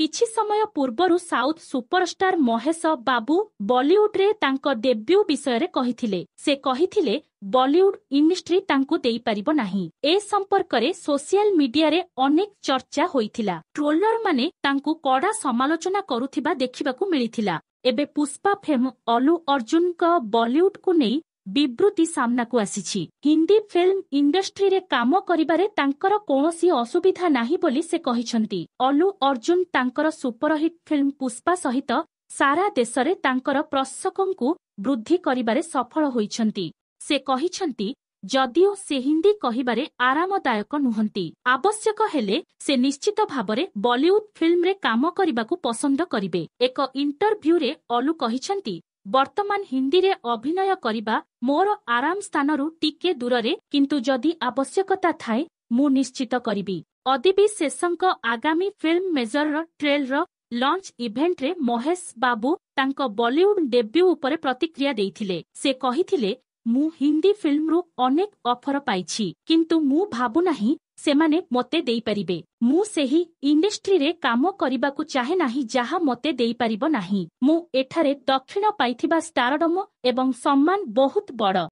କିଛି ସମୟ ପୂର୍ବରୁ ସାଉଥ୍ ସୁପରଷ୍ଟାର ମହେଶ ବାବୁ ବଲିଉଡ୍ରେ ତାଙ୍କ ଡେବ୍ୟୁ ବିଷୟରେ କହିଥିଲେ ସେ କହିଥିଲେ ବଲିଉଡ୍ ଇଣ୍ଡଷ୍ଟ୍ରି ତାଙ୍କୁ ଦେଇପାରିବ ନାହିଁ ଏ ସମ୍ପର୍କରେ ସୋସିଆଲ ମିଡିଆରେ ଅନେକ ଚର୍ଚ୍ଚା ହୋଇଥିଲା ଟ୍ରୋଲରମାନେ ତାଙ୍କୁ କଡ଼ା ସମାଲୋଚନା କରୁଥିବା ଦେଖିବାକୁ ମିଳିଥିଲା ଏବେ ପୁଷ୍ପା ଫେମ୍ ଅଲୁ ଅର୍ଜୁନଙ୍କ ବଲିଉଡ୍କୁ ନେଇ ବିବୃତ୍ତି ସାମ୍ନାକୁ ଆସିଛି ହିନ୍ଦୀ ଫିଲ୍ମ ଇଣ୍ଡଷ୍ଟ୍ରିରେ କାମ କରିବାରେ ତାଙ୍କର କୌଣସି ଅସୁବିଧା ନାହିଁ ବୋଲି ସେ କହିଛନ୍ତି ଅଲୁ ଅର୍ଜୁନ ତାଙ୍କର ସୁପରହିଟ୍ ଫିଲ୍ମ ପୁଷ୍ପା ସହିତ ସାରା ଦେଶରେ ତାଙ୍କର ପ୍ରଶକଙ୍କୁ ବୃଦ୍ଧି କରିବାରେ ସଫଳ ହୋଇଛନ୍ତି ସେ କହିଛନ୍ତି ଯଦିଓ ସେ ହିନ୍ଦୀ କହିବାରେ ଆରାମଦାୟକ ନୁହନ୍ତି ଆବଶ୍ୟକ ହେଲେ ସେ ନିଶ୍ଚିତ ଭାବରେ ବଲିଉଡ୍ ଫିଲ୍ମରେ କାମ କରିବାକୁ ପସନ୍ଦ କରିବେ ଏକ ଇଣ୍ଟରଭ୍ୟୁରେ ଅଲୁ କହିଛନ୍ତି ବର୍ତ୍ତମାନ ହିନ୍ଦୀରେ ଅଭିନୟ କରିବା ମୋର ଆରାମ ସ୍ଥାନରୁ ଟିକେ ଦୂରରେ କିନ୍ତୁ ଯଦି ଆବଶ୍ୟକତା ଥାଏ ମୁଁ ନିଶ୍ଚିତ କରିବି ଅଦିବି ଶେଷଙ୍କ ଆଗାମୀ ଫିଲ୍ମ ମେଜରର ଟ୍ରେଲ୍ର ଲଞ୍ଚ ଇଭେଣ୍ଟରେ ମହେଶ ବାବୁ ତାଙ୍କ ବଲିଉଡ୍ ଡେବ୍ୟୁ ଉପରେ ପ୍ରତିକ୍ରିୟା ଦେଇଥିଲେ ସେ କହିଥିଲେ ମୁଁ ହିନ୍ଦୀ ଫିଲ୍ମରୁ ଅନେକ ଅଫର ପାଇଛି କିନ୍ତୁ ମୁଁ ଭାବୁନାହିଁ ସେମାନେ ମୋତେ ଦେଇପାରିବେ ମୁଁ ସେହି ଇଣ୍ଡଷ୍ଟ୍ରିରେ କାମ କରିବାକୁ ଚାହେଁ ନାହିଁ ଯାହା ମୋତେ ଦେଇପାରିବ ନାହିଁ ମୁଁ ଏଠାରେ ଦକ୍ଷିଣ ପାଇଥିବା ଷ୍ଟାରଡମ ଏବଂ ସମ୍ମାନ ବହୁତ ବଡ଼